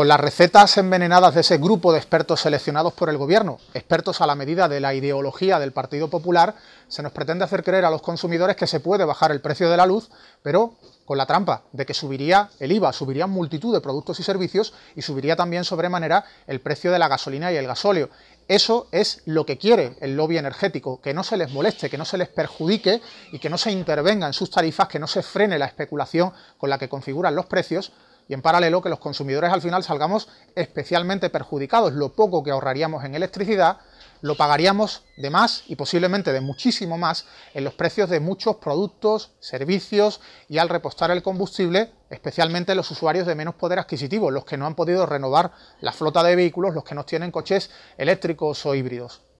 con las recetas envenenadas de ese grupo de expertos seleccionados por el gobierno, expertos a la medida de la ideología del Partido Popular, se nos pretende hacer creer a los consumidores que se puede bajar el precio de la luz, pero con la trampa de que subiría el IVA, subirían multitud de productos y servicios y subiría también sobremanera el precio de la gasolina y el gasóleo. Eso es lo que quiere el lobby energético, que no se les moleste, que no se les perjudique y que no se intervenga en sus tarifas, que no se frene la especulación con la que configuran los precios y en paralelo que los consumidores al final salgamos especialmente perjudicados. Lo poco que ahorraríamos en electricidad lo pagaríamos de más y posiblemente de muchísimo más en los precios de muchos productos, servicios y al repostar el combustible, especialmente los usuarios de menos poder adquisitivo, los que no han podido renovar la flota de vehículos, los que no tienen coches eléctricos o híbridos.